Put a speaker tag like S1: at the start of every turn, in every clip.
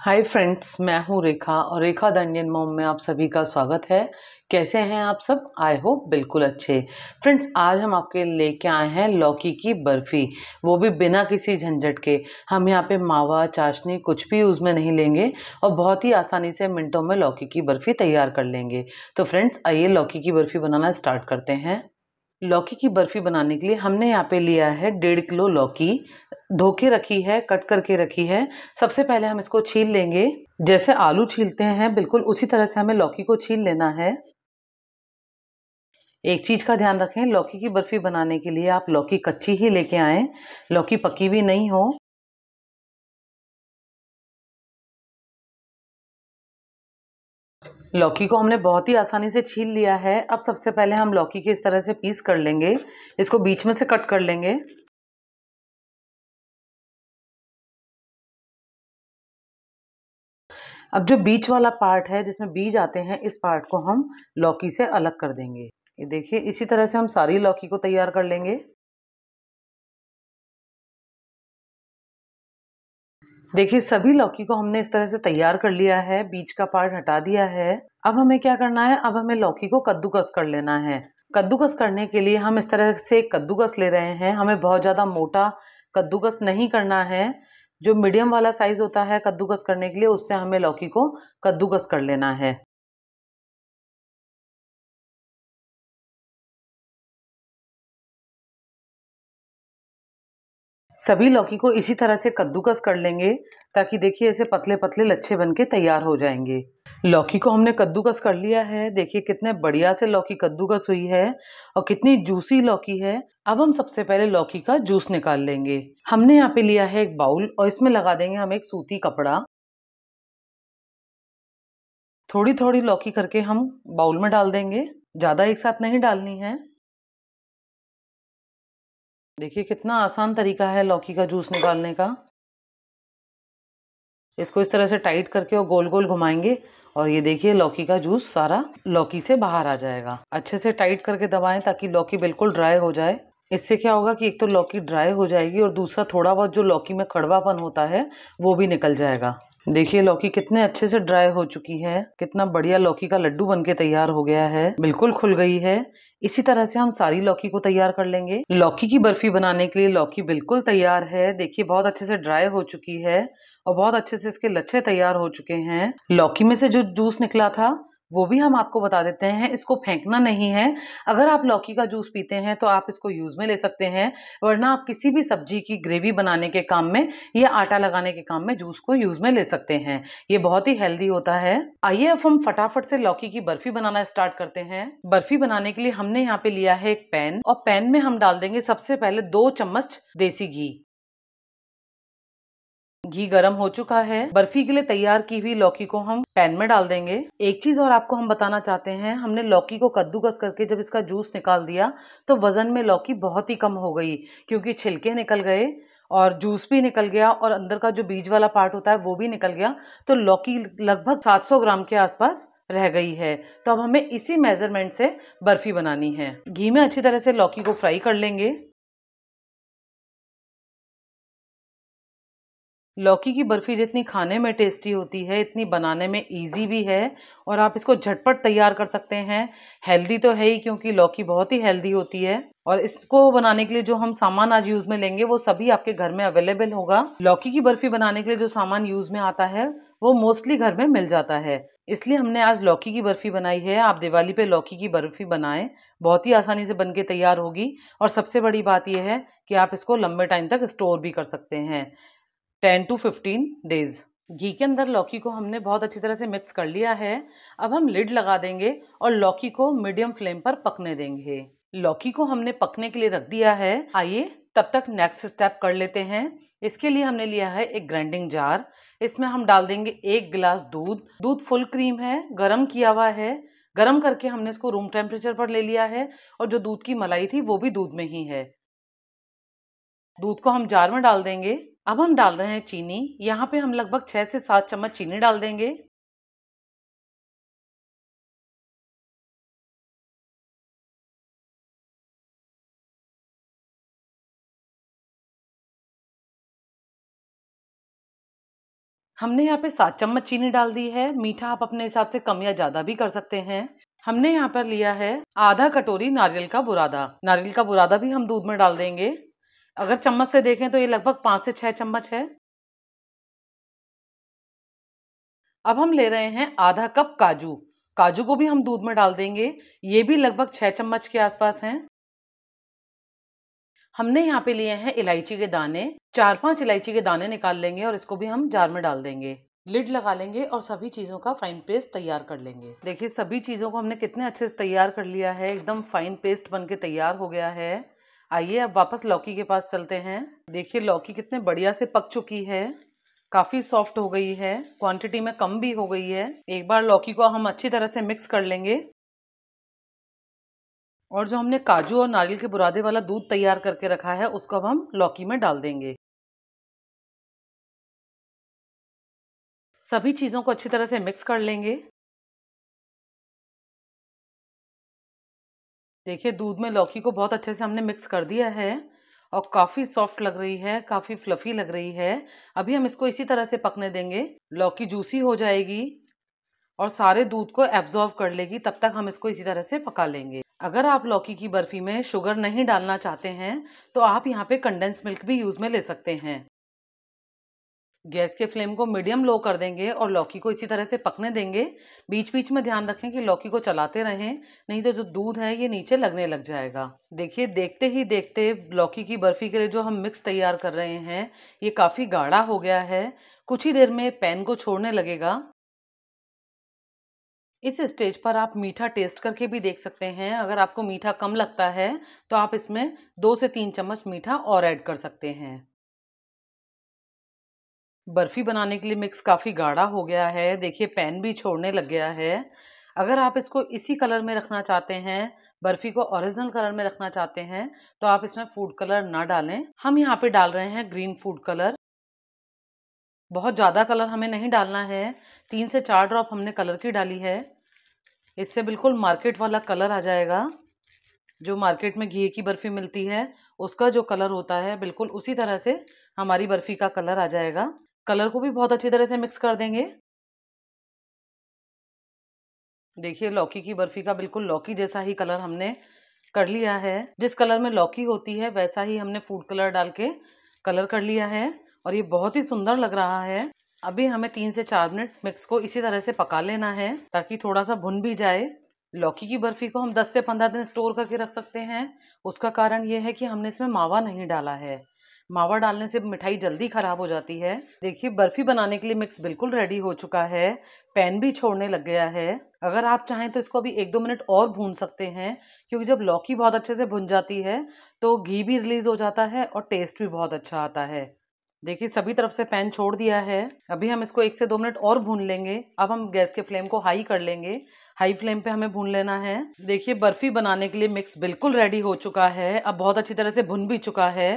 S1: hi friends मैं हूँ रेखा और रेखा द इंडियन मॉम में आप सभी का स्वागत है कैसे
S2: हैं आप सब आई होप बिल्कुल अच्छे फ्रेंड्स आज हम आपके लेके आए हैं लौकी की बर्फ़ी वो भी बिना किसी झंझट के हम यहाँ पे मावा चाशनी कुछ भी यूज़ में नहीं लेंगे और बहुत ही आसानी से मिनटों में लौकी की बर्फ़ी तैयार कर लेंगे तो फ्रेंड्स आइए लौकी की बर्फ़ी बनाना स्टार्ट करते हैं लौकी की बर्फ़ी बनाने के लिए हमने यहाँ पे लिया है डेढ़ किलो लौकी धो के रखी है कट करके रखी है सबसे पहले हम इसको छील लेंगे जैसे आलू छीलते हैं बिल्कुल उसी तरह से हमें लौकी को छील लेना है
S1: एक चीज़ का ध्यान रखें लौकी की बर्फ़ी बनाने के लिए आप लौकी कच्ची ही लेके आएँ लौकी पकी भी नहीं हो लौकी को हमने बहुत ही आसानी से छील लिया है अब सबसे पहले हम लौकी के इस तरह से पीस कर लेंगे इसको बीच में से कट कर लेंगे अब जो बीच वाला पार्ट है जिसमें बीज आते हैं इस पार्ट को हम लौकी से अलग कर देंगे ये देखिए इसी तरह से हम सारी लौकी को तैयार कर लेंगे देखिए सभी लौकी को हमने इस तरह से तैयार कर लिया है बीज का पार्ट हटा दिया है अब हमें क्या करना है अब हमें लौकी को
S2: कद्दूकस कर लेना है कद्दूकस करने के लिए हम इस तरह से कद्दूकस ले रहे हैं हमें बहुत ज़्यादा मोटा कद्दूकस नहीं करना है जो मीडियम वाला साइज़ होता है कद्दूकस करने
S1: के लिए उससे हमें लौकी को कद्दूकस कर लेना है सभी लौकी को इसी तरह से कद्दूकस कर लेंगे ताकि देखिए ऐसे पतले
S2: पतले लच्छे बन के तैयार हो जाएंगे लौकी को हमने कद्दूकस कर लिया है देखिए कितने बढ़िया से लौकी कद्दूकस हुई है और कितनी जूसी लौकी है अब हम सबसे पहले लौकी का जूस निकाल लेंगे हमने यहाँ पे लिया है एक बाउल और इसमें लगा देंगे हम एक सूती कपड़ा
S1: थोड़ी थोड़ी लौकी करके हम बाउल में डाल देंगे ज़्यादा एक साथ नहीं डालनी है देखिए कितना आसान तरीका है लौकी का जूस निकालने का इसको इस तरह
S2: से टाइट करके और गोल गोल घुमाएंगे और ये देखिए लौकी का जूस सारा लौकी से बाहर आ जाएगा अच्छे से टाइट करके दबाएं ताकि लौकी बिल्कुल ड्राई हो जाए इससे क्या होगा कि एक तो लौकी ड्राई हो जाएगी और दूसरा थोड़ा बहुत जो लौकी में कड़वापन होता है वो भी निकल जाएगा देखिए लौकी कितने अच्छे से ड्राई हो चुकी है कितना बढ़िया लौकी का लड्डू बनके तैयार हो गया है बिल्कुल खुल गई है इसी तरह से हम सारी लौकी को तैयार कर लेंगे लौकी की बर्फी बनाने के लिए लौकी बिल्कुल तैयार है देखिए बहुत अच्छे से ड्राई हो चुकी है और बहुत अच्छे से इसके लच्छे तैयार हो चुके हैं लौकी में से जो जूस निकला था वो भी हम आपको बता देते हैं इसको फेंकना नहीं है अगर आप लौकी का जूस पीते हैं तो आप इसको यूज़ में ले सकते हैं वरना आप किसी भी सब्जी की ग्रेवी बनाने के काम में या आटा लगाने के काम में जूस को यूज़ में ले सकते हैं ये बहुत ही हेल्दी होता है आइए अब हम फटाफट से लौकी की बर्फ़ी बनाना स्टार्ट करते हैं बर्फ़ी बनाने के लिए हमने यहाँ पे लिया है एक पैन और पैन में हम डाल देंगे सबसे पहले दो चम्मच देसी घी घी गर्म हो चुका है बर्फी के लिए तैयार की हुई लौकी को हम पैन में डाल देंगे एक चीज और आपको हम बताना चाहते हैं हमने लौकी को कद्दूकस करके जब इसका जूस निकाल दिया तो वजन में लौकी बहुत ही कम हो गई क्योंकि छिलके निकल गए और जूस भी निकल गया और अंदर का जो बीज वाला पार्ट होता है वो भी निकल गया तो लौकी लगभग 700 ग्राम के आसपास रह गई है तो अब हमें इसी मेजरमेंट
S1: से बर्फी बनानी है घी में अच्छी तरह से लौकी को फ्राई कर लेंगे लौकी की बर्फ़ी जितनी खाने में टेस्टी
S2: होती है इतनी बनाने में इजी भी है और आप इसको झटपट तैयार कर सकते हैं हेल्दी तो है ही क्योंकि लौकी बहुत ही हेल्दी होती है और इसको बनाने के लिए जो हम सामान आज यूज़ में लेंगे वो सभी आपके घर में अवेलेबल होगा लौकी की बर्फ़ी बनाने के लिए जो सामान यूज़ में आता है वो मोस्टली घर में मिल जाता है इसलिए हमने आज लौकी की बर्फ़ी बनाई है आप दिवाली पे लौकी की बर्फ़ी बनाएं बहुत ही आसानी से बनके तैयार होगी और सबसे बड़ी बात यह है कि आप इसको लंबे टाइम तक स्टोर भी कर सकते हैं टेन टू फिफ्टीन डेज घी के अंदर लौकी को हमने बहुत अच्छी तरह से मिक्स कर लिया है अब हम लिड लगा देंगे और लौकी को मीडियम फ्लेम पर पकने देंगे लौकी को हमने पकने के लिए रख दिया है आइए तब तक नेक्स्ट स्टेप कर लेते हैं इसके लिए हमने लिया है एक ग्राइंडिंग जार इसमें हम डाल देंगे एक गिलास दूध दूध फुल क्रीम है गरम किया हुआ है गरम करके हमने इसको रूम टेम्परेचर पर ले लिया है और जो दूध की मलाई थी वो भी दूध में ही है
S1: दूध को हम जार में डाल देंगे अब हम डाल रहे हैं चीनी यहाँ पे हम लगभग छः से सात चम्मच चीनी डाल देंगे हमने यहाँ पे सात चम्मच चीनी डाल दी है मीठा आप अपने हिसाब से कम या ज्यादा भी कर सकते हैं हमने यहाँ पर लिया
S2: है आधा कटोरी नारियल का बुरादा नारियल का बुरादा भी हम दूध में डाल देंगे अगर चम्मच से देखें तो ये लगभग पाँच से छः चम्मच है अब हम ले रहे हैं आधा कप काजू काजू को भी हम दूध में डाल देंगे ये भी लगभग छः चम्मच के आसपास हैं हमने यहाँ पे लिए हैं इलायची के दाने चार पांच इलायची के दाने निकाल लेंगे और इसको भी हम जार में डाल देंगे लिड लगा लेंगे और सभी चीज़ों का फाइन पेस्ट तैयार कर लेंगे देखिए सभी चीज़ों को हमने कितने अच्छे से तैयार कर लिया है एकदम फाइन पेस्ट बन के तैयार हो गया है आइए अब वापस लौकी के पास चलते हैं देखिए लौकी कितने बढ़िया से पक चुकी है काफ़ी सॉफ्ट हो गई है क्वांटिटी में कम भी हो गई है एक बार लौकी को हम अच्छी तरह से मिक्स कर लेंगे
S1: और जो हमने काजू और नारियल के बुरादे वाला दूध तैयार करके रखा है उसको अब हम लौकी में डाल देंगे सभी चीज़ों को अच्छी तरह से मिक्स कर लेंगे देखिए दूध में लौकी को बहुत अच्छे से हमने मिक्स कर दिया है और काफ़ी
S2: सॉफ्ट लग रही है काफ़ी फ्लफ़ी लग रही है अभी हम इसको इसी तरह से पकने देंगे लौकी जूसी हो जाएगी और सारे दूध को एब्जॉर्व कर लेगी तब तक हम इसको इसी तरह से पका लेंगे अगर आप लौकी की बर्फ़ी में शुगर नहीं डालना चाहते हैं तो आप यहाँ पे कंडेंस मिल्क भी यूज़ में ले सकते हैं गैस के फ्लेम को मीडियम लो कर देंगे और लौकी को इसी तरह से पकने देंगे बीच बीच में ध्यान रखें कि लौकी को चलाते रहें नहीं तो जो दूध है ये नीचे लगने लग जाएगा देखिए देखते ही देखते लौकी की बर्फ़ी के लिए जो हम मिक्स तैयार कर रहे हैं ये काफ़ी गाढ़ा हो गया है कुछ ही देर में पैन को छोड़ने लगेगा इस स्टेज पर आप मीठा टेस्ट करके भी देख सकते हैं अगर आपको मीठा कम लगता है तो आप इसमें दो से तीन चम्मच मीठा और ऐड कर सकते हैं बर्फ़ी बनाने के लिए मिक्स काफ़ी गाढ़ा हो गया है देखिए पैन भी छोड़ने लग गया है अगर आप इसको इसी कलर में रखना चाहते हैं बर्फ़ी को ओरिजिनल कलर में रखना चाहते हैं तो आप इसमें फूड कलर ना डालें हम यहाँ पे डाल रहे हैं ग्रीन फूड कलर बहुत ज़्यादा कलर हमें नहीं डालना है तीन से चार ड्रॉप हमने कलर की डाली है इससे बिल्कुल मार्केट वाला कलर आ जाएगा जो मार्केट में घी की बर्फ़ी मिलती है उसका जो कलर होता है बिल्कुल उसी तरह से हमारी बर्फ़ी का कलर आ जाएगा कलर को भी बहुत अच्छी तरह से मिक्स कर देंगे देखिए लौकी की बर्फ़ी का बिल्कुल लौकी जैसा ही कलर हमने कर लिया है जिस कलर में लौकी होती है वैसा ही हमने फूड कलर डाल के कलर कर लिया है और ये बहुत ही सुंदर लग रहा है अभी हमें तीन से चार मिनट मिक्स को इसी तरह से पका लेना है ताकि थोड़ा सा भुन भी जाए लौकी की बर्फ़ी को हम 10 से 15 दिन स्टोर करके रख सकते हैं उसका कारण ये है कि हमने इसमें मावा नहीं डाला है मावा डालने से मिठाई जल्दी ख़राब हो जाती है देखिए बर्फ़ी बनाने के लिए मिक्स बिल्कुल रेडी हो चुका है पैन भी छोड़ने लग गया है अगर आप चाहें तो इसको अभी एक दो मिनट और भून सकते हैं क्योंकि जब लौकी बहुत अच्छे से भुन जाती है तो घी भी रिलीज़ हो जाता है और टेस्ट भी बहुत अच्छा आता है देखिए सभी तरफ से पैन छोड़ दिया है अभी हम इसको एक से दो मिनट और भून लेंगे अब हम गैस के फ्लेम को हाई कर लेंगे हाई फ्लेम पे हमें भून लेना है देखिए बर्फ़ी बनाने के लिए मिक्स बिल्कुल रेडी हो चुका है अब बहुत अच्छी तरह से भुन भी चुका है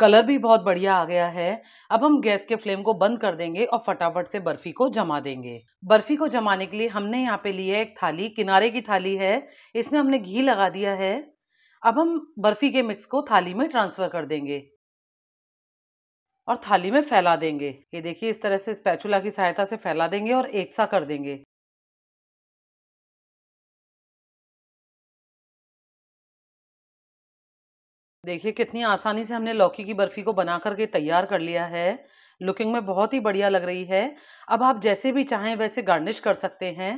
S2: कलर भी बहुत बढ़िया आ गया है अब हम गैस के फ्लेम को बंद कर देंगे और फटाफट से बर्फ़ी को जमा देंगे बर्फ़ी को जमाने के लिए हमने यहाँ पे ली है एक थाली किनारे की थाली है इसमें हमने घी लगा दिया है अब हम बर्फ़ी के मिक्स को थाली में ट्रांसफ़र कर देंगे
S1: और थाली में फैला देंगे ये देखिए इस तरह से स्पैचुला की सहायता से फैला देंगे और एक सा कर देंगे देखिए कितनी आसानी से हमने लौकी की
S2: बर्फ़ी को बना करके तैयार कर लिया है लुकिंग में बहुत ही बढ़िया लग रही है अब आप जैसे भी चाहें वैसे गार्निश कर सकते हैं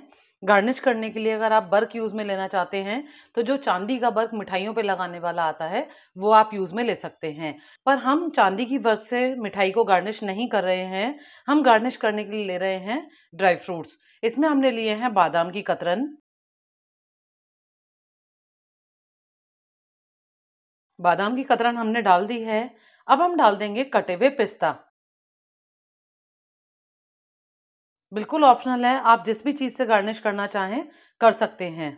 S2: गार्निश करने के लिए अगर आप बर्क यूज़ में लेना चाहते हैं तो जो चांदी का बर्क मिठाइयों पे लगाने वाला आता है वो आप यूज़ में ले सकते हैं पर हम चांदी की वर्क से मिठाई को गार्निश नहीं कर रहे हैं हम गार्निश करने के लिए ले रहे हैं
S1: ड्राई फ्रूट्स इसमें हमने लिए हैं बादाम की कतरन बादाम की कतरन हमने डाल दी है अब हम डाल देंगे कटे हुए पिस्ता
S2: बिल्कुल ऑप्शनल है आप जिस भी चीज़ से गार्निश करना चाहें कर सकते हैं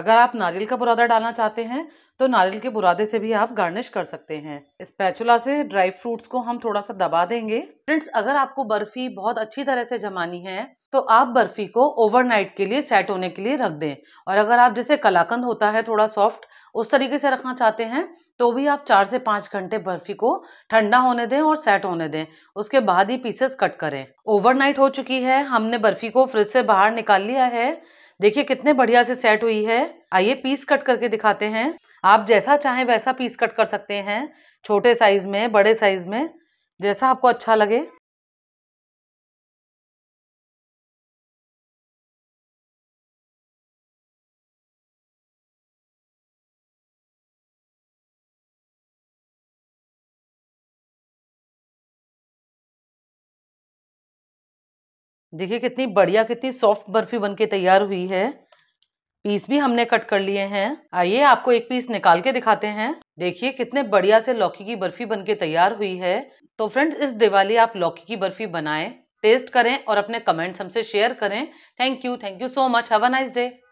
S2: अगर आप नारियल का बुरादा डालना चाहते हैं तो नारियल के बुरादे से भी आप गार्निश कर सकते हैं इस पैचुला से ड्राई फ्रूट्स को हम थोड़ा सा दबा देंगे फ्रेंड्स अगर आपको बर्फी बहुत अच्छी तरह से जमानी है तो आप बर्फी को ओवरनाइट के लिए सेट होने के लिए रख दें और अगर आप जैसे कलाकंद होता है थोड़ा सॉफ्ट उस तरीके से रखना चाहते हैं तो भी आप चार से पाँच घंटे बर्फ़ी को ठंडा होने दें और सेट होने दें उसके बाद ही पीसेस कट करें ओवरनाइट हो चुकी है हमने बर्फ़ी को फ्रिज से बाहर निकाल लिया है देखिए कितने बढ़िया से सेट हुई है आइए पीस कट करके दिखाते हैं आप जैसा चाहें वैसा पीस कट कर सकते हैं छोटे साइज़ में
S1: बड़े साइज़ में जैसा आपको अच्छा लगे देखिए कितनी बढ़िया कितनी सॉफ्ट बर्फी बनके तैयार हुई है पीस भी हमने कट कर लिए
S2: हैं आइए आपको एक पीस निकाल के दिखाते हैं देखिए कितने बढ़िया से लौकी की बर्फी बनके तैयार हुई है तो फ्रेंड्स इस दिवाली आप लौकी की बर्फी बनाएं टेस्ट करें और अपने कमेंट्स हमसे शेयर करें thank you thank you so much have a nice day